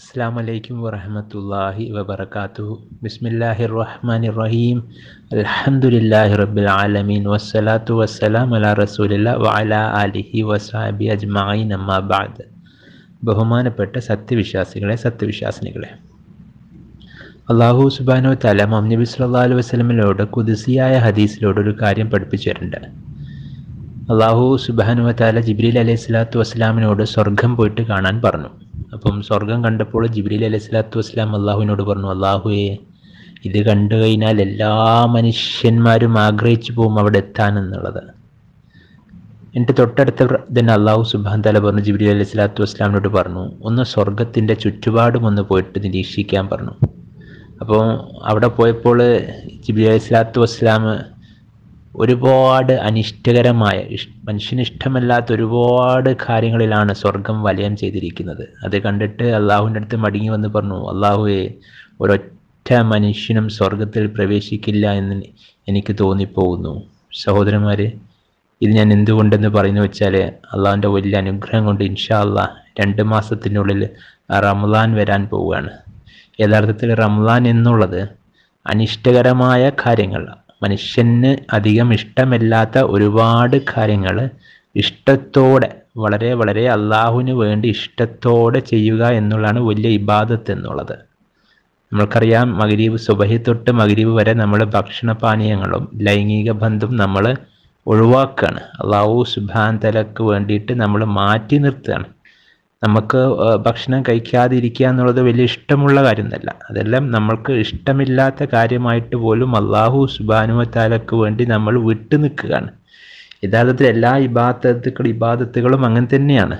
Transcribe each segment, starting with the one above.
അസ്സാം വലൈക്കും വറഹമത്തല്ലാഹി വബർക്കാത്തു ബിസ്മില്ലാഹി റഹ്മാൻ റഹീം അലഹമുല്ലാഹി റബ്ബിൽ ആലമീൻ വസ്സലാത്തു വസ്സലാം അല റസൂലില്ല വഅല അലിഹി വസാബി അജ്മായി നമ്മാബാദ് ബഹുമാനപ്പെട്ട സത്യവിശ്വാസികളെ സത്യവിശ്വാസിനികളെ അള്ളാഹു സുബാനോ തല മംനബി സല്ലാ അലൈഹി വസ്ലമിലോട് കുതിസിയായ ഹദീസിലോട് ഒരു കാര്യം പഠിപ്പിച്ചിട്ടുണ്ട് അള്ളാഹു സുബാനുവ താല ജിബ്രീൽ അലൈഹി സ്വലാത്തു വസ്സലാമിനോട് സ്വർഗം പോയിട്ട് കാണാൻ പറഞ്ഞു അപ്പം സ്വർഗം കണ്ടപ്പോൾ ജിബ്രീൽ അലൈഹി സ്വലാത്തു വസ്സലാം അള്ളാഹുവിനോട് പറഞ്ഞു അള്ളാഹുവേ ഇത് കണ്ടു കഴിഞ്ഞാൽ എല്ലാ മനുഷ്യന്മാരും ആഗ്രഹിച്ചു പോകും അവിടെ എത്താനെന്നുള്ളത് എൻ്റെ തൊട്ടടുത്ത തന്നെ അള്ളാഹു സുബാൻ തല പറഞ്ഞു ജിബ്രി അലൈഹി സ്വലാത്തു വസ്ലാമിനോട് പറഞ്ഞു ഒന്ന് സ്വർഗത്തിൻ്റെ ചുറ്റുപാടും ഒന്ന് പോയിട്ട് നിരീക്ഷിക്കാൻ പറഞ്ഞു അപ്പോൾ അവിടെ പോയപ്പോൾ ജിബ്രി അലൈഹി സ്വലാത്തു വസ്ലാം ഒരുപാട് അനിഷ്ടകരമായ മനുഷ്യന് ഇഷ്ടമല്ലാത്ത ഒരുപാട് കാര്യങ്ങളിലാണ് സ്വർഗം വലയം ചെയ്തിരിക്കുന്നത് അത് കണ്ടിട്ട് അള്ളാഹുവിൻ്റെ അടുത്ത് മടങ്ങി വന്ന് പറഞ്ഞു അള്ളാഹുവെ ഒരൊറ്റ മനുഷ്യനും സ്വർഗത്തിൽ പ്രവേശിക്കില്ല എന്ന് എനിക്ക് തോന്നിപ്പോകുന്നു സഹോദരന്മാർ ഇത് ഞാൻ എന്തുകൊണ്ടെന്ന് പറയുന്നു വെച്ചാൽ അള്ളാഹുവിൻ്റെ വലിയ അനുഗ്രഹം കൊണ്ട് ഇൻഷാ അള്ളാഹ് രണ്ട് മാസത്തിനുള്ളിൽ റംലാൻ വരാൻ പോവുകയാണ് യഥാർത്ഥത്തിൽ റംലാൻ എന്നുള്ളത് അനിഷ്ടകരമായ കാര്യങ്ങളാണ് മനുഷ്യന് അധികം ഇഷ്ടമില്ലാത്ത ഒരുപാട് കാര്യങ്ങൾ ഇഷ്ടത്തോടെ വളരെ വളരെ അള്ളാഹുവിന് വേണ്ടി ഇഷ്ടത്തോടെ ചെയ്യുക എന്നുള്ളതാണ് വലിയ ഇബാദത്ത് എന്നുള്ളത് നമ്മൾക്കറിയാം മകരീവ് സുബഹി തൊട്ട് മകരീവ് വരെ നമ്മൾ ഭക്ഷണപാനീയങ്ങളും ലൈംഗിക ബന്ധം നമ്മൾ ഒഴിവാക്കുകയാണ് അള്ളാഹു സുബാൻ വേണ്ടിയിട്ട് നമ്മൾ മാറ്റി നിർത്തുകയാണ് നമുക്ക് ഭക്ഷണം കഴിക്കാതിരിക്കുക എന്നുള്ളത് വലിയ ഇഷ്ടമുള്ള കാര്യമൊന്നല്ല അതെല്ലാം നമ്മൾക്ക് ഇഷ്ടമില്ലാത്ത കാര്യമായിട്ട് പോലും അള്ളാഹു സുബാനുവത്താലക്ക് വേണ്ടി നമ്മൾ വിട്ടു നിൽക്കുകയാണ് യഥാർത്ഥത്തിൽ എല്ലാ ഇബാദത്തുകൾ ഇബാദത്തുകളും അങ്ങനെ തന്നെയാണ്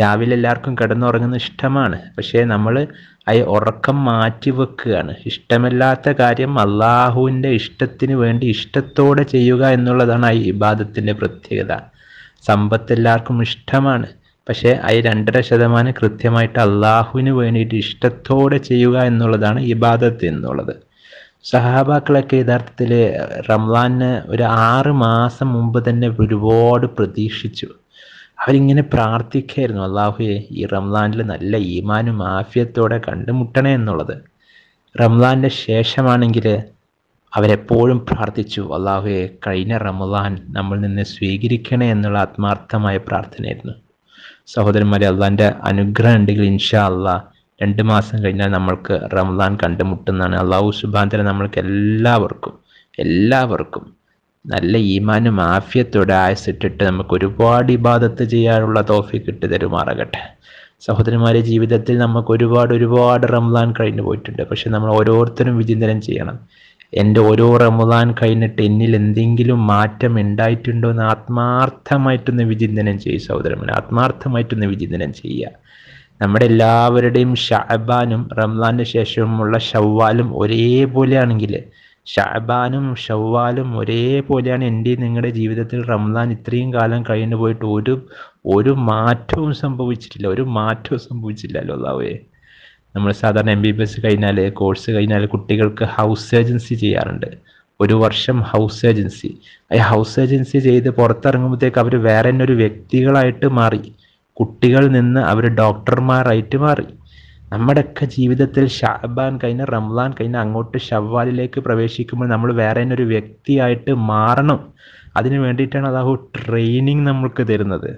രാവിലെ എല്ലാവർക്കും കിടന്നുറങ്ങുന്ന ഇഷ്ടമാണ് പക്ഷേ നമ്മൾ ആ ഉറക്കം മാറ്റി വെക്കുകയാണ് ഇഷ്ടമില്ലാത്ത കാര്യം അള്ളാഹുവിൻ്റെ ഇഷ്ടത്തിന് വേണ്ടി ഇഷ്ടത്തോടെ ചെയ്യുക എന്നുള്ളതാണ് ആ ഇബാദത്തിൻ്റെ പ്രത്യേകത സമ്പത്ത് എല്ലാവർക്കും ഇഷ്ടമാണ് പക്ഷേ ഈ രണ്ടര ശതമാനം കൃത്യമായിട്ട് അള്ളാഹുവിന് വേണ്ടിയിട്ട് ഇഷ്ടത്തോടെ ചെയ്യുക എന്നുള്ളതാണ് ഇബാദത്ത് എന്നുള്ളത് സഹാബാക്കളൊക്കെ യഥാർത്ഥത്തിൽ റംലാന് ഒരു ആറ് മാസം മുമ്പ് തന്നെ ഒരുപാട് പ്രതീക്ഷിച്ചു അവരിങ്ങനെ പ്രാർത്ഥിക്കായിരുന്നു അള്ളാഹുയെ ഈ റംലാനിൽ നല്ല ഈമാനും മാഫിയത്തോടെ കണ്ടുമുട്ടണേ എന്നുള്ളത് റംലാൻ്റെ ശേഷമാണെങ്കിൽ അവരെപ്പോഴും പ്രാർത്ഥിച്ചു അള്ളാഹുയെ കഴിഞ്ഞ റംലാൻ നമ്മൾ നിന്ന് സ്വീകരിക്കണേ എന്നുള്ള ആത്മാർത്ഥമായ പ്രാർത്ഥനയായിരുന്നു സഹോദരന്മാരെ അള്ളാൻ്റെ അനുഗ്രഹം ഉണ്ടെങ്കിൽ ഇൻഷാ അള്ളാ രണ്ട് മാസം കഴിഞ്ഞാൽ നമ്മൾക്ക് റംലാൻ കണ്ടുമുട്ടുന്നതാണ് അള്ളാഹു സുബാന്തര നമ്മൾക്ക് എല്ലാവർക്കും എല്ലാവർക്കും നല്ല ഈമാനും ആഫ്യത്തോടെ ആയസിട്ടിട്ട് നമുക്ക് ഒരുപാട് ഇബാദത്ത് ചെയ്യാനുള്ള തോഫി ഇട്ട് തരുമാറാകട്ടെ സഹോദരന്മാരെ ജീവിതത്തിൽ നമുക്ക് ഒരുപാട് ഒരുപാട് റംലാൻ കഴിഞ്ഞു പോയിട്ടുണ്ട് പക്ഷെ നമ്മൾ ഓരോരുത്തരും വിചിന്തനം ചെയ്യണം എൻ്റെ ഓരോ റമദാൻ കഴിഞ്ഞിട്ട് എന്നിൽ എന്തെങ്കിലും മാറ്റം ഉണ്ടായിട്ടുണ്ടോ എന്ന് ആത്മാർത്ഥമായിട്ടൊന്ന് വിചിന്തനം ചെയ്യും സഹോദരമൻ ആത്മാർത്ഥമായിട്ടൊന്ന് വിചിന്തനം ചെയ്യുക നമ്മുടെ എല്ലാവരുടെയും ഷാബാനും റംസാന് ശേഷമുള്ള ഷവ്വാലും ഒരേപോലെയാണെങ്കിൽ ഷാബാനും ഷവ്വാലും ഒരേപോലെയാണ് എൻ്റെ നിങ്ങളുടെ ജീവിതത്തിൽ റംസാൻ ഇത്രയും കാലം കഴിഞ്ഞു പോയിട്ട് ഒരു ഒരു മാറ്റവും സംഭവിച്ചിട്ടില്ല ഒരു മാറ്റവും സംഭവിച്ചില്ലല്ലോ അതാവേ നമ്മൾ സാധാരണ എം ബി ബി എസ് കഴിഞ്ഞാൽ കോഴ്സ് കഴിഞ്ഞാൽ കുട്ടികൾക്ക് ഹൗസ് ഏജൻസി ചെയ്യാറുണ്ട് ഒരു വർഷം ഹൗസ് ഏജൻസി ഈ ഹൗസ് ഏജൻസി ചെയ്ത് പുറത്തിറങ്ങുമ്പോഴത്തേക്ക് അവർ വേറെ തന്നെ ഒരു വ്യക്തികളായിട്ട് മാറി കുട്ടികളിൽ നിന്ന് അവർ ഡോക്ടർമാരായിട്ട് മാറി നമ്മുടെയൊക്കെ ജീവിതത്തിൽ ഷാബാൻ കഴിഞ്ഞ റംലാൻ കഴിഞ്ഞ അങ്ങോട്ട് ഷവ്വാലിലേക്ക് പ്രവേശിക്കുമ്പോൾ നമ്മൾ വേറെ തന്നെ ഒരു വ്യക്തിയായിട്ട് മാറണം അതിന് വേണ്ടിയിട്ടാണ് അതാ ട്രെയിനിങ് നമ്മൾക്ക് തരുന്നത്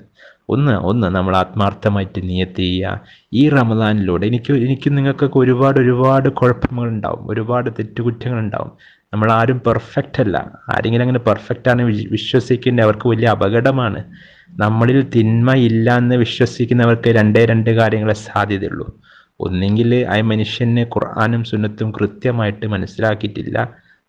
ഒന്ന് ഒന്ന് നമ്മൾ ആത്മാർത്ഥമായിട്ട് നിയത്ത് ചെയ്യുക ഈ റമദാനിലൂടെ എനിക്ക് എനിക്ക് നിങ്ങൾക്കൊക്കെ ഒരുപാട് ഒരുപാട് കുഴപ്പങ്ങളുണ്ടാവും ഒരുപാട് തെറ്റുകുറ്റങ്ങളുണ്ടാവും നമ്മൾ ആരും പെർഫെക്റ്റ് അല്ല ആരെങ്കിലും അങ്ങനെ പെർഫെക്റ്റ് ആണ് വിശ്വസിക്കേണ്ട അവർക്ക് വലിയ അപകടമാണ് നമ്മളിൽ തിന്മ ഇല്ല എന്ന് വിശ്വസിക്കുന്നവർക്ക് രണ്ടേ രണ്ട് കാര്യങ്ങളെ സാധ്യതയുള്ളൂ ഒന്നെങ്കിൽ ആ മനുഷ്യനെ ഖുർആാനും സുന്നത്തും കൃത്യമായിട്ട് മനസ്സിലാക്കിയിട്ടില്ല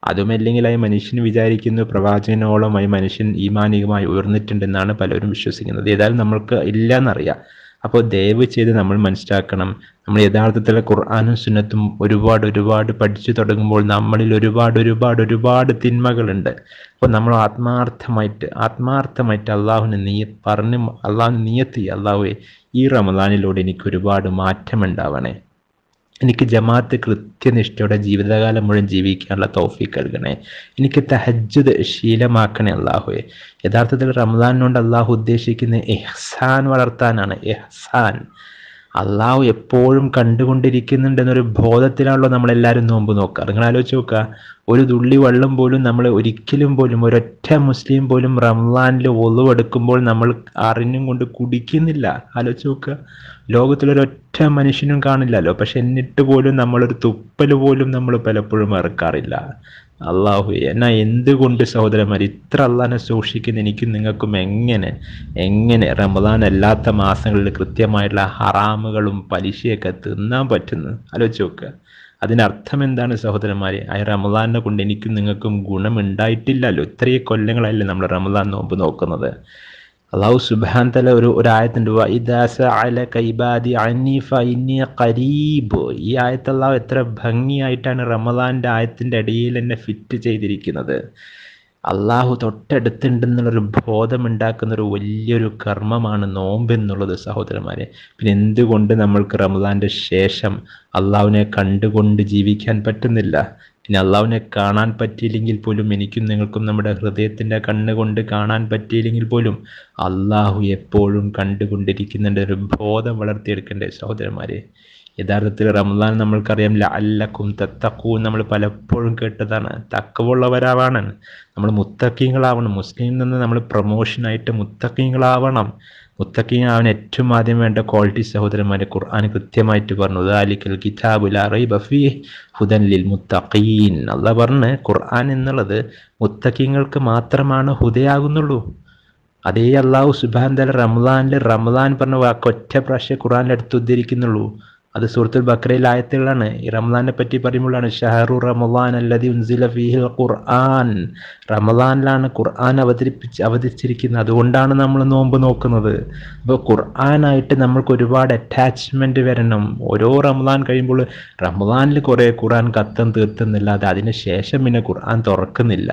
അതുമല്ലെങ്കിലായി മനുഷ്യൻ വിചാരിക്കുന്നു പ്രവാചകനോളമായി മനുഷ്യൻ ഈമാനികമായി ഉയർന്നിട്ടുണ്ടെന്നാണ് പലരും വിശ്വസിക്കുന്നത് ഏതായാലും നമ്മൾക്ക് ഇല്ലയെന്നറിയാം അപ്പോൾ ദയവ് ചെയ്ത് നമ്മൾ മനസ്സിലാക്കണം നമ്മൾ യഥാർത്ഥത്തിൽ ഖുർആാനും സുന്നത്തും ഒരുപാട് ഒരുപാട് പഠിച്ചു തുടങ്ങുമ്പോൾ നമ്മളിൽ ഒരുപാട് ഒരുപാട് ഒരുപാട് തിന്മകളുണ്ട് അപ്പോൾ നമ്മൾ ആത്മാർത്ഥമായിട്ട് ആത്മാർത്ഥമായിട്ട് അള്ളാഹുവിനെ നീ പറഞ്ഞ് അള്ളാഹുവിനെ നീയത്തി അള്ളാഹുവെ ഈ റമദാനിലൂടെ എനിക്ക് ഒരുപാട് മാറ്റമുണ്ടാവണേ എനിക്ക് ജമാഅത്ത് കൃത്യനിഷ്ഠയുടെ ജീവിതകാലം മുഴുവൻ ജീവിക്കാനുള്ള തൗഫീഖ് നൽകണേ എനിക്ക് തഹജ്ജുദ് ശീലമാക്കണേ അള്ളാഹുയെ യഥാർത്ഥത്തിൽ റംസാൻ അല്ലാഹു അള്ളാഹു ഉദ്ദേശിക്കുന്നത് എഹ്സാൻ വളർത്താനാണ് എഹ്സാൻ അള്ളാഹു എപ്പോഴും കണ്ടുകൊണ്ടിരിക്കുന്നുണ്ടെന്നൊരു ബോധത്തിലാണല്ലോ നമ്മളെല്ലാവരും നോമ്പ് നോക്കുക നിങ്ങൾ ആലോചിച്ച് നോക്കുക ഒരു തുള്ളി വെള്ളം പോലും നമ്മൾ ഒരിക്കലും പോലും ഒരൊറ്റ മുസ്ലിം പോലും റംസാനിൽ ഒളിവെടുക്കുമ്പോൾ നമ്മൾ അറിഞ്ഞും കൊണ്ട് കുടിക്കുന്നില്ല ആലോചിച്ച് നോക്കുക ലോകത്തിലൊരൊറ്റ മനുഷ്യനും കാണില്ലല്ലോ പക്ഷെ എന്നിട്ട് പോലും നമ്മളൊരു തുപ്പൽ പോലും നമ്മൾ പലപ്പോഴും ഇറക്കാറില്ല അള്ളാഹു എന്നാ എന്തുകൊണ്ട് സഹോദരന്മാർ ഇത്ര അള്ളാഹിനെ സൂക്ഷിക്കുന്ന എനിക്കും നിങ്ങൾക്കും എങ്ങനെ എങ്ങനെ റമദാൻ അല്ലാത്ത മാസങ്ങളിൽ കൃത്യമായിട്ടുള്ള ഹറാമുകളും പലിശയൊക്കെ തിന്നാൻ പറ്റുന്നത് ആലോചിച്ച് നോക്കുക അതിനർത്ഥം എന്താണ് സഹോദരന്മാർ ആ റമദാനെ കൊണ്ട് എനിക്കും നിങ്ങൾക്കും ഗുണമുണ്ടായിട്ടില്ലല്ലോ ഇത്രയും കൊല്ലങ്ങളല്ലേ നമ്മൾ റമദാൻ നോമ്പ് നോക്കുന്നത് അള്ളാഹു സുബാൻ തല ഒരു ഒരായത്തുണ്ട് കരീബ് ഈ ആയത്ത് അള്ളാഹു എത്ര ഭംഗിയായിട്ടാണ് റമദാൻ്റെ ആയത്തിൻ്റെ അടിയിൽ എന്നെ ഫിറ്റ് ചെയ്തിരിക്കുന്നത് അള്ളാഹു തൊട്ടടുത്തുണ്ടെന്നുള്ളൊരു ബോധമുണ്ടാക്കുന്ന ഒരു വലിയൊരു കർമ്മമാണ് നോമ്പ് എന്നുള്ളത് സഹോദരന്മാരെ പിന്നെ എന്തുകൊണ്ട് നമ്മൾക്ക് റമദാൻ്റെ ശേഷം അള്ളാഹുവിനെ കണ്ടുകൊണ്ട് ജീവിക്കാൻ പറ്റുന്നില്ല പിന്നെ അള്ളാവിനെ കാണാൻ പറ്റിയില്ലെങ്കിൽ പോലും എനിക്കും നിങ്ങൾക്കും നമ്മുടെ ഹൃദയത്തിൻ്റെ കണ്ണുകൊണ്ട് കാണാൻ പറ്റിയില്ലെങ്കിൽ പോലും അള്ളാഹു എപ്പോഴും കണ്ടുകൊണ്ടിരിക്കുന്നുണ്ട് ഒരു ബോധം വളർത്തിയെടുക്കണ്ടേ സഹോദരന്മാരെ യഥാർത്ഥത്തിൽ റംസാൻ നമ്മൾക്കറിയാം ലഅല്ലക്കും തത്തക്കവും നമ്മൾ പലപ്പോഴും കേട്ടതാണ് തക്കവുള്ളവരാവാണ് നമ്മൾ മുത്തക്കീങ്ങളാവണം മുസ്ലിം നിന്ന് നമ്മൾ പ്രൊമോഷനായിട്ട് മുത്തക്കീങ്ങളാവണം മുത്തക്കിയാവിന് ഏറ്റവും ആദ്യം വേണ്ട ക്വാളിറ്റി സഹോദരന്മാരെ ഖുർആൻ കൃത്യമായിട്ട് പറഞ്ഞു ദാലിക്കൽ കിതാബുൽ ഹുദൻ ലിൽ മുത്തഖീൻ അല്ല പറഞ്ഞ് ഖുർആൻ എന്നുള്ളത് മുത്തക്കിങ്ങൾക്ക് മാത്രമാണ് ഹുദയാകുന്നുള്ളൂ അതേ അള്ളാഹു സുബാൻ തല റംലാനിൽ റംലാൻ പറഞ്ഞ വാക്ക് ഒറ്റ പ്രാവശ്യം ഖുർആാനിൽ എടുത്തുദ്ധരിക്കുന്നുള്ളൂ അത് സുഹൃത്തുൽ ബക്രയിൽ ആയത്തിലാണ് ഈ റമദാനെ പറ്റി പറയുമ്പോഴാണ് ഷഹറു റമദാൻ അല്ലതി ഉൻസില ഖുർആൻ റമദാനിലാണ് ഖുർആൻ അവതരിപ്പിച്ച് അവതരിച്ചിരിക്കുന്നത് അതുകൊണ്ടാണ് നമ്മൾ നോമ്പ് നോക്കുന്നത് അപ്പോൾ ഖുർആനായിട്ട് നമ്മൾക്ക് ഒരുപാട് അറ്റാച്ച്മെന്റ് വരണം ഓരോ റമദാൻ കഴിയുമ്പോൾ റമദാനിൽ കുറേ ഖുർആൻ കത്തം തീർത്തുന്നില്ലാതെ അതിന് ശേഷം പിന്നെ ഖുർആൻ തുറക്കുന്നില്ല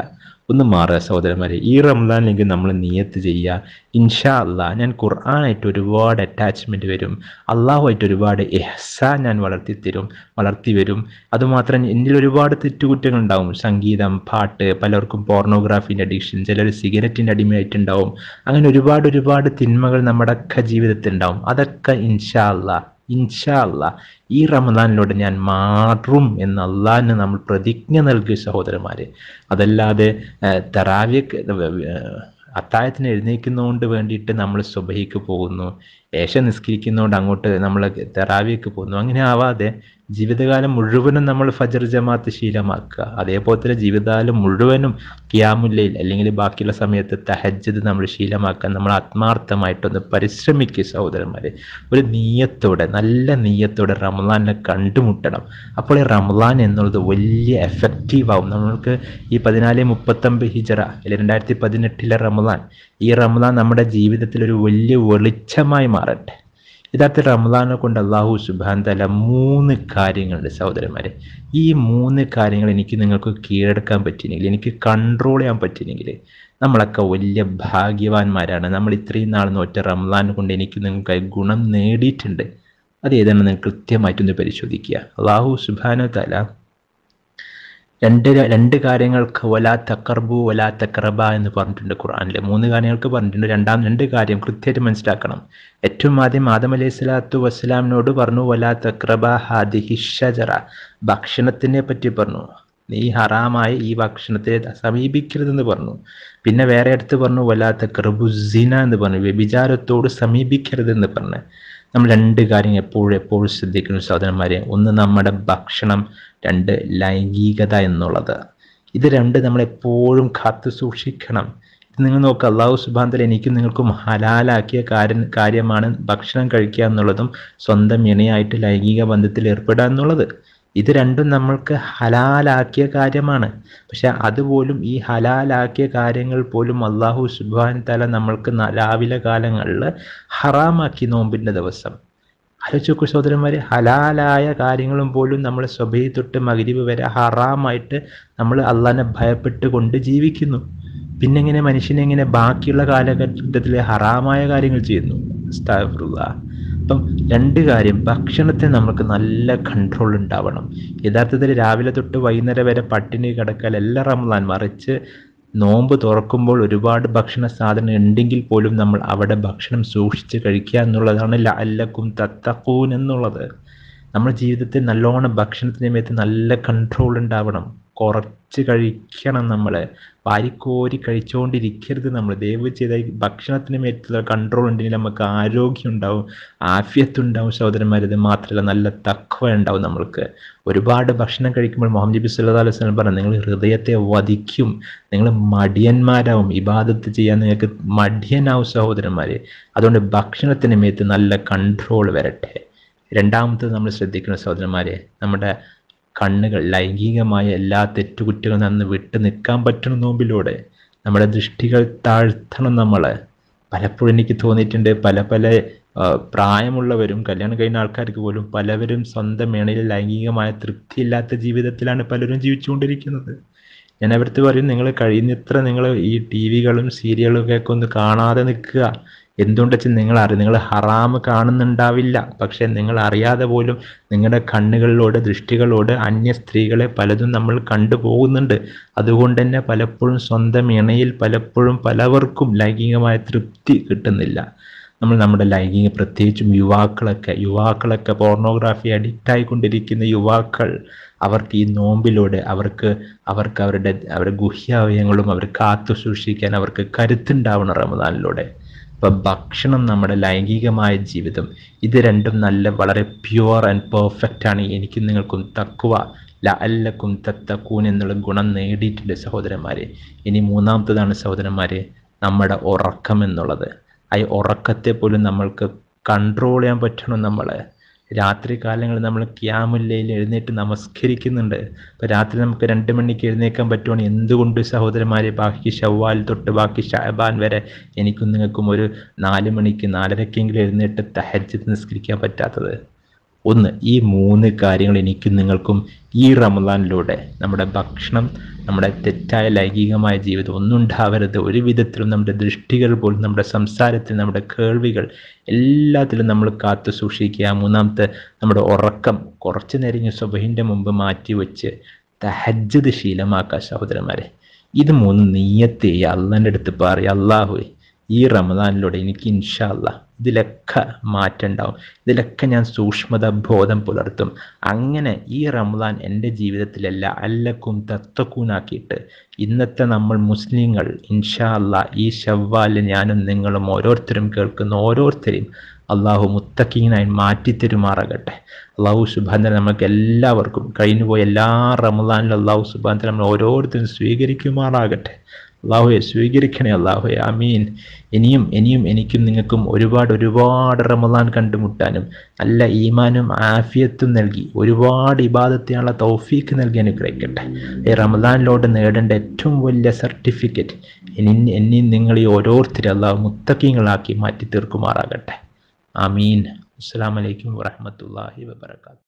ഒന്ന് മാറുക സഹോദരന്മാരെ ഈ റംസാനിലേക്ക് നമ്മൾ നിയത്ത് ചെയ്യുക ഇൻഷാ അല്ലാ ഞാൻ ഖുർആാനായിട്ട് ഒരുപാട് അറ്റാച്ച്മെൻറ്റ് വരും അള്ളാഹുമായിട്ട് ഒരുപാട് എഹ്സാൻ ഞാൻ വളർത്തി തരും വളർത്തി വരും അതുമാത്രം എൻ്റെ ഒരുപാട് തെറ്റുകുറ്റങ്ങൾ ഉണ്ടാവും സംഗീതം പാട്ട് പലർക്കും പോർണോഗ്രാഫിൻ്റെ അഡിക്ഷൻ ചിലർ സിഗരറ്റിൻ്റെ അടിമയായിട്ടുണ്ടാവും അങ്ങനെ ഒരുപാട് ഒരുപാട് തിന്മകൾ ഒക്കെ ജീവിതത്തിൽ ഉണ്ടാവും അതൊക്കെ ഇൻഷാ അല്ലാ ഇൻഷാല്ല ഈ റമദാനിലൂടെ ഞാൻ മാറും എന്ന് അള്ളാഹിന് നമ്മൾ പ്രതിജ്ഞ നൽകിയ സഹോദരന്മാരെ അതല്ലാതെ തറാവ്യ അത്തായത്തിന് എഴുന്നേക്കുന്നതുകൊണ്ട് വേണ്ടിയിട്ട് നമ്മൾ സുബഹിക്ക് പോകുന്നു ഏഷ്യ നിസ്കരിക്കുന്നതുകൊണ്ട് അങ്ങോട്ട് നമ്മൾ തെറാവിയൊക്കെ പോകുന്നു അങ്ങനെ ആവാതെ ജീവിതകാലം മുഴുവനും നമ്മൾ ഫജർ ജമാത്ത് ശീലമാക്കുക അതേപോലെ തന്നെ ജീവിതകാലം മുഴുവനും ക്യാമുല്ലയിൽ അല്ലെങ്കിൽ ബാക്കിയുള്ള സമയത്ത് തഹജ്ജത് നമ്മൾ ശീലമാക്കാൻ നമ്മൾ ആത്മാർത്ഥമായിട്ടൊന്ന് പരിശ്രമിക്കുക സഹോദരന്മാരെ ഒരു നീയത്തോടെ നല്ല നീയത്തോടെ റമദാനെ കണ്ടുമുട്ടണം അപ്പോൾ ഈ റമദാൻ എന്നുള്ളത് വലിയ എഫക്റ്റീവ് ആവും നമ്മൾക്ക് ഈ പതിനാല് മുപ്പത്തൊമ്പത് ഹിജറ അല്ലെങ്കിൽ രണ്ടായിരത്തി പതിനെട്ടിലെ റമദാൻ ഈ റമദാൻ നമ്മുടെ ജീവിതത്തിൽ ഒരു വലിയ വെളിച്ചമായി മാറും മാറട്ടെ യഥാർത്ഥത്തിൽ റമദാനെ കൊണ്ട് അള്ളാഹു സുബാന്തല മൂന്ന് കാര്യങ്ങളുണ്ട് സഹോദരന്മാരെ ഈ മൂന്ന് കാര്യങ്ങൾ എനിക്ക് നിങ്ങൾക്ക് കീഴടക്കാൻ പറ്റിയില്ലെങ്കിൽ എനിക്ക് കൺട്രോൾ ചെയ്യാൻ പറ്റിയില്ലെങ്കിൽ നമ്മളൊക്കെ വലിയ ഭാഗ്യവാന്മാരാണ് നമ്മൾ ഇത്രയും നാൾ നോറ്റ റംലാൻ കൊണ്ട് എനിക്ക് നിങ്ങൾക്ക് ഗുണം നേടിയിട്ടുണ്ട് അത് ഏതാണ് നിങ്ങൾ കൃത്യമായിട്ടൊന്ന് പരിശോധിക്കുക അള്ളാഹു സുബാന തല രണ്ട് രണ്ട് കാര്യങ്ങൾക്ക് ഒലാ തക്കർബു ഒലാ തക്കറബ എന്ന് പറഞ്ഞിട്ടുണ്ട് ഖുർആാനിൽ മൂന്ന് കാര്യങ്ങൾക്ക് പറഞ്ഞിട്ടുണ്ട് രണ്ടാം രണ്ട് കാര്യം കൃത്യമായിട്ട് മനസ്സിലാക്കണം ഏറ്റവും ആദ്യം ആദം അലൈഹി സ്വലാത്തു വസ്സലാമിനോട് പറഞ്ഞു ഒലാ തക്രബ ഹാദിഹി ഷജറ ഭക്ഷണത്തിനെ പറ്റി പറഞ്ഞു നീ ഹറാമായി ഈ ഭക്ഷണത്തെ സമീപിക്കരുതെന്ന് പറഞ്ഞു പിന്നെ വേറെ അടുത്ത് പറഞ്ഞു വല്ലാത്ത ക്രബുസിന എന്ന് പറഞ്ഞു വ്യഭിചാരത്തോട് സമീപിക്കരുതെന്ന് പറഞ്ഞു നമ്മൾ രണ്ട് കാര്യങ്ങൾ എപ്പോഴും എപ്പോഴും ശ്രദ്ധിക്കുന്ന സഹോദരന്മാരെ ഒന്ന് നമ്മുടെ ഭക്ഷണം രണ്ട് ലൈംഗികത എന്നുള്ളത് ഇത് രണ്ട് നമ്മളെപ്പോഴും കാത്തു സൂക്ഷിക്കണം നിങ്ങൾ നോക്കുക അള്ളാഹു സുബാന്തൽ എനിക്കും നിങ്ങൾക്കും ഹലാലാക്കിയ കാര്യം കാര്യമാണ് ഭക്ഷണം കഴിക്കുക എന്നുള്ളതും സ്വന്തം ഇണയായിട്ട് ലൈംഗിക ബന്ധത്തിൽ ഏർപ്പെടുക എന്നുള്ളത് ഇത് രണ്ടും നമ്മൾക്ക് ഹലാലാക്കിയ കാര്യമാണ് പക്ഷെ അതുപോലും ഈ ഹലാലാക്കിയ കാര്യങ്ങൾ പോലും അള്ളാഹു സുബാൻ തല നമ്മൾക്ക് രാവിലെ കാലങ്ങളിൽ ഹറാമാക്കി നോമ്പിൻ്റെ ദിവസം ആലോചിക്കൂ സഹോദരന്മാർ ഹലാലായ കാര്യങ്ങളും പോലും നമ്മൾ സ്വഭയിൽ തൊട്ട് മകരിവ് വരെ ഹറാമായിട്ട് നമ്മൾ അള്ളാഹിനെ ഭയപ്പെട്ടുകൊണ്ട് ജീവിക്കുന്നു പിന്നെങ്ങനെ മനുഷ്യനെങ്ങനെ ബാക്കിയുള്ള കാലഘട്ടത്തിലെ ഹറാമായ കാര്യങ്ങൾ ചെയ്യുന്നു അസ്താഫുള്ള അപ്പം രണ്ട് കാര്യം ഭക്ഷണത്തിന് നമുക്ക് നല്ല കൺട്രോൾ ഉണ്ടാവണം യഥാർത്ഥത്തിൽ രാവിലെ തൊട്ട് വൈകുന്നേരം വരെ പട്ടിണി കിടക്കൽ എല്ലാ റമദാൻ മറിച്ച് നോമ്പ് തുറക്കുമ്പോൾ ഒരുപാട് ഭക്ഷണ സാധനം ഉണ്ടെങ്കിൽ പോലും നമ്മൾ അവിടെ ഭക്ഷണം സൂക്ഷിച്ച് കഴിക്കുക എന്നുള്ളതാണ് ലഅല്ലക്കും തത്തക്കൂൻ എന്നുള്ളത് നമ്മുടെ ജീവിതത്തിൽ നല്ലോണം ഭക്ഷണത്തിൻ്റെ സമയത്ത് നല്ല കൺട്രോൾ ഉണ്ടാവണം കുറച്ച് കഴിക്കണം നമ്മൾ വാരിക്കോരി കഴിച്ചുകൊണ്ടിരിക്കരുത് നമ്മൾ ദയവ് ചെയ്ത ഭക്ഷണത്തിന് മേറ്റുള്ള കൺട്രോൾ ഉണ്ടെങ്കിൽ നമുക്ക് ആരോഗ്യം ഉണ്ടാവും ആഫ്യത്തുണ്ടാവും സഹോദരന്മാർ ഇത് മാത്രമല്ല നല്ല തക്വ ഉണ്ടാവും നമ്മൾക്ക് ഒരുപാട് ഭക്ഷണം കഴിക്കുമ്പോൾ മുഹമ്മദ് നബി സല്ലാ അലൈഹി സ്വലം പറഞ്ഞു നിങ്ങൾ ഹൃദയത്തെ വധിക്കും നിങ്ങൾ മടിയന്മാരാവും ഇബാദത്ത് ചെയ്യാൻ നിങ്ങൾക്ക് മടിയനാവും സഹോദരന്മാരെ അതുകൊണ്ട് ഭക്ഷണത്തിന് മേത്ത് നല്ല കൺട്രോൾ വരട്ടെ രണ്ടാമത്തത് നമ്മൾ ശ്രദ്ധിക്കുന്ന സഹോദരന്മാരെ നമ്മുടെ കണ്ണുകൾ ലൈംഗികമായ എല്ലാ തെറ്റുകുറ്റങ്ങളിൽ നിന്ന് വിട്ടു നിൽക്കാൻ പറ്റുന്ന നോമ്പിലൂടെ നമ്മുടെ ദൃഷ്ടികൾ താഴ്ത്തണം നമ്മൾ പലപ്പോഴും എനിക്ക് തോന്നിയിട്ടുണ്ട് പല പല പ്രായമുള്ളവരും കല്യാണം കഴിഞ്ഞ ആൾക്കാർക്ക് പോലും പലവരും സ്വന്തം മേണയിൽ ലൈംഗികമായ തൃപ്തിയില്ലാത്ത ജീവിതത്തിലാണ് പലരും ജീവിച്ചുകൊണ്ടിരിക്കുന്നത് ഞാൻ അവർക്ക് പറയും നിങ്ങൾ കഴിയുന്നത്ര നിങ്ങൾ ഈ ടി വികളും സീരിയലുകളൊക്കെ ഒന്ന് കാണാതെ നിൽക്കുക എന്തുകൊണ്ട് വെച്ചാൽ നിങ്ങൾ അറി നിങ്ങൾ ഹറാമ് കാണുന്നുണ്ടാവില്ല പക്ഷെ നിങ്ങൾ അറിയാതെ പോലും നിങ്ങളുടെ കണ്ണുകളിലോട് ദൃഷ്ടികളോട് അന്യ സ്ത്രീകളെ പലതും നമ്മൾ കണ്ടുപോകുന്നുണ്ട് അതുകൊണ്ട് തന്നെ പലപ്പോഴും സ്വന്തം ഇണയിൽ പലപ്പോഴും പലവർക്കും ലൈംഗികമായ തൃപ്തി കിട്ടുന്നില്ല നമ്മൾ നമ്മുടെ ലൈംഗിക പ്രത്യേകിച്ചും യുവാക്കളൊക്കെ യുവാക്കളൊക്കെ പോർണോഗ്രാഫി അഡിക്റ്റ് ആയിക്കൊണ്ടിരിക്കുന്ന യുവാക്കൾ അവർക്ക് ഈ നോമ്പിലൂടെ അവർക്ക് അവർക്ക് അവരുടെ അവരുടെ ഗുഹ്യാവയങ്ങളും അവർ കാത്തു സൂക്ഷിക്കാൻ അവർക്ക് കരുത്തുണ്ടാവണം റമദാനിലൂടെ അപ്പം ഭക്ഷണം നമ്മുടെ ലൈംഗികമായ ജീവിതം ഇത് രണ്ടും നല്ല വളരെ പ്യുവർ ആൻഡ് പെർഫെക്റ്റ് ആണ് എനിക്ക് നിങ്ങൾക്കും തക്കുവ ലഅല്ലക്കും തത്തക്കൂൻ എന്നുള്ള ഗുണം നേടിയിട്ടുണ്ട് സഹോദരന്മാരെ ഇനി മൂന്നാമത്തതാണ് സഹോദരന്മാരെ നമ്മുടെ ഉറക്കം എന്നുള്ളത് ആ ഉറക്കത്തെ പോലും നമ്മൾക്ക് കൺട്രോൾ ചെയ്യാൻ പറ്റണം നമ്മളെ രാത്രി കാലങ്ങളിൽ നമ്മൾ ക്യാമില്ലയിൽ എഴുന്നേറ്റ് നമസ്കരിക്കുന്നുണ്ട് ഇപ്പോൾ രാത്രി നമുക്ക് രണ്ട് മണിക്ക് എഴുന്നേക്കാൻ പറ്റുവാണെങ്കിൽ എന്തുകൊണ്ട് സഹോദരന്മാരെ ബാക്കി ഷവ്വാൽ തൊട്ട് ബാക്കി ഷഹബാൻ വരെ എനിക്കും നിങ്ങൾക്കും ഒരു നാല് മണിക്ക് നാലരക്കെങ്കിലും എഴുന്നേറ്റ് തഹജ്ജത്ത് നിസ്കരിക്കാൻ പറ്റാത്തത് ഒന്ന് ഈ മൂന്ന് കാര്യങ്ങൾ എനിക്കും നിങ്ങൾക്കും ഈ റമദാനിലൂടെ നമ്മുടെ ഭക്ഷണം നമ്മുടെ തെറ്റായ ലൈംഗികമായ ജീവിതം ഒന്നും ഉണ്ടാവരുത് ഒരു വിധത്തിലും നമ്മുടെ ദൃഷ്ടികൾ പോലും നമ്മുടെ സംസാരത്തിൽ നമ്മുടെ കേൾവികൾ എല്ലാത്തിലും നമ്മൾ കാത്തു സൂക്ഷിക്കുക മൂന്നാമത്തെ നമ്മുടെ ഉറക്കം കുറച്ച് നേരം സ്വഭയിൻ്റെ മുമ്പ് മാറ്റിവെച്ച് തഹജ്ജത് ശീലമാക്കുക സഹോദരന്മാരെ ഇത് മൂന്ന് നീയത്തെ ചെയ്യുക അള്ളാൻ്റെ അടുത്ത് പറയുക അള്ളാഹു ഈ റമദാനിലൂടെ എനിക്ക് ഇൻഷാ അള്ളാഹ് ഇതിലൊക്കെ മാറ്റം ഉണ്ടാവും ഇതിലൊക്കെ ഞാൻ സൂക്ഷ്മത ബോധം പുലർത്തും അങ്ങനെ ഈ റമദാൻ എൻ്റെ ജീവിതത്തിലല്ല അല്ലക്കും തത്വക്കൂനാക്കിയിട്ട് ഇന്നത്തെ നമ്മൾ മുസ്ലിങ്ങൾ ഇൻഷാ അല്ല ഈ ഷവ്വാൽ ഞാനും നിങ്ങളും ഓരോരുത്തരും കേൾക്കുന്ന ഓരോരുത്തരെയും അള്ളാഹു മുത്തക്കീനായി മാറ്റിത്തരുമാറാകട്ടെ അള്ളാഹു സുബാന്തര നമുക്ക് എല്ലാവർക്കും കഴിഞ്ഞുപോയ എല്ലാ റമദാനിലും അള്ളാഹു സുബാന്തര നമ്മൾ ഓരോരുത്തരും സ്വീകരിക്കുമാറാകട്ടെ അള്ളാഹുയെ സ്വീകരിക്കണേ അള്ളാഹുയെ അമീൻ ഇനിയും ഇനിയും എനിക്കും നിങ്ങൾക്കും ഒരുപാട് ഒരുപാട് റമദാൻ കണ്ടുമുട്ടാനും നല്ല ഈമാനും ആഫിയത്തും നൽകി ഒരുപാട് ഇബാദത്തിനുള്ള തൗഫീക്ക് നൽകി അനുഗ്രഹിക്കട്ടെ ഈ റമദാനിലോട്ട് നേടേണ്ട ഏറ്റവും വലിയ സർട്ടിഫിക്കറ്റ് ഇനി ഇനി നിങ്ങൾ ഈ ഓരോരുത്തരും അള്ളാഹു മുത്തക്കിങ്ങളാക്കി മാറ്റി തീർക്കുമാറാകട്ടെ അമീൻ അസ്സാം വലൈക്കും വാഹമത്തല്ലാഹി വാത്ത